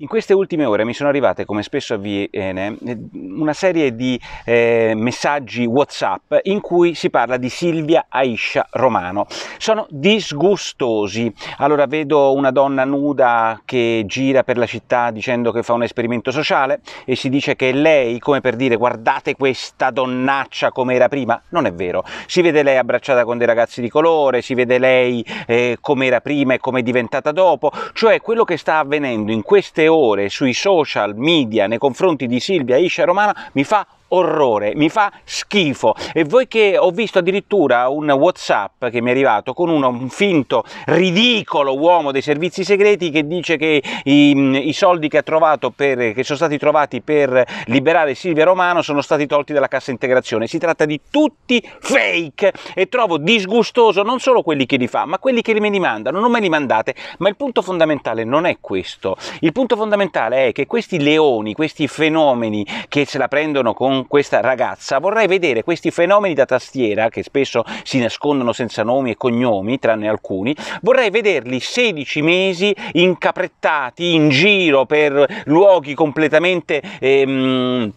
In queste ultime ore mi sono arrivate, come spesso avviene, eh, una serie di eh, messaggi WhatsApp in cui si parla di Silvia Aisha Romano. Sono disgustosi. Allora vedo una donna nuda che gira per la città dicendo che fa un esperimento sociale e si dice che lei, come per dire guardate questa donnaccia come era prima, non è vero. Si vede lei abbracciata con dei ragazzi di colore, si vede lei eh, come era prima e come è diventata dopo, cioè quello che sta avvenendo in queste ore sui social media nei confronti di Silvia Iscia Romana mi fa orrore, mi fa schifo. E voi che ho visto addirittura un Whatsapp che mi è arrivato con uno, un finto ridicolo uomo dei servizi segreti che dice che i, i soldi che, per, che sono stati trovati per liberare Silvia Romano sono stati tolti dalla cassa integrazione. Si tratta di tutti fake e trovo disgustoso non solo quelli che li fa, ma quelli che me li mandano. Non me li mandate, ma il punto fondamentale non è questo. Il punto fondamentale è che questi leoni, questi fenomeni che se la prendono con questa ragazza, vorrei vedere questi fenomeni da tastiera che spesso si nascondono senza nomi e cognomi, tranne alcuni, vorrei vederli 16 mesi incaprettati in giro per luoghi completamente... Ehm,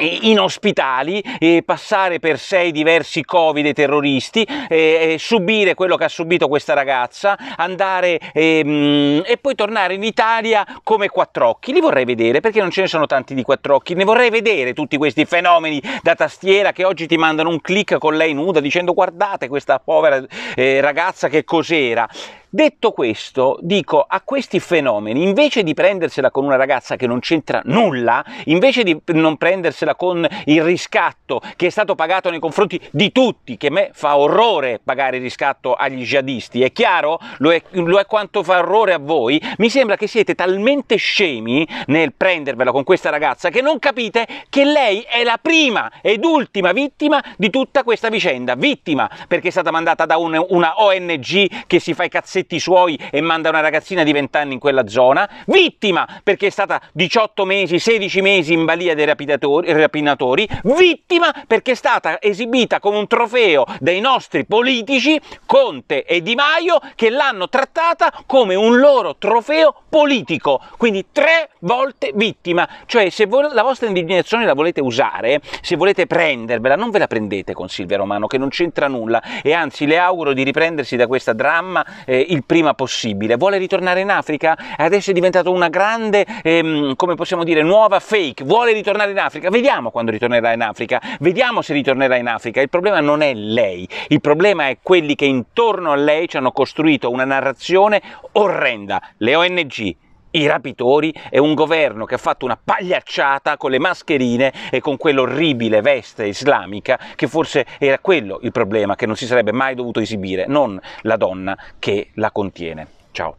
inospitali, eh, passare per sei diversi covid e terroristi, subire quello che ha subito questa ragazza, andare eh, e poi tornare in Italia come quattro occhi. Li vorrei vedere perché non ce ne sono tanti di quattro occhi, ne vorrei vedere tutti questi fenomeni da tastiera che oggi ti mandano un click con lei nuda dicendo guardate questa povera eh, ragazza che cos'era. Detto questo, dico a questi fenomeni, invece di prendersela con una ragazza che non c'entra nulla, invece di non prendersela con il riscatto che è stato pagato nei confronti di tutti, che a me fa orrore pagare il riscatto agli jihadisti, è chiaro? Lo è, lo è quanto fa orrore a voi? Mi sembra che siete talmente scemi nel prendervela con questa ragazza che non capite che lei è la prima ed ultima vittima di tutta questa vicenda. Vittima perché è stata mandata da un, una ONG che si fa i cazzetti cazzetti suoi e manda una ragazzina di 20 anni in quella zona, vittima perché è stata 18 mesi, 16 mesi in balia dei rapinatori, vittima perché è stata esibita come un trofeo dei nostri politici Conte e Di Maio che l'hanno trattata come un loro trofeo politico, quindi tre volte vittima, cioè se voi, la vostra indignazione la volete usare, se volete prendervela, non ve la prendete con Silvia Romano che non c'entra nulla e anzi le auguro di riprendersi da questa dramma eh, il prima possibile. Vuole ritornare in Africa? Adesso è diventata una grande, ehm, come possiamo dire, nuova fake. Vuole ritornare in Africa? Vediamo quando ritornerà in Africa. Vediamo se ritornerà in Africa. Il problema non è lei, il problema è quelli che intorno a lei ci hanno costruito una narrazione orrenda. Le ONG, i rapitori e un governo che ha fatto una pagliacciata con le mascherine e con quell'orribile veste islamica che forse era quello il problema che non si sarebbe mai dovuto esibire, non la donna che la contiene. Ciao.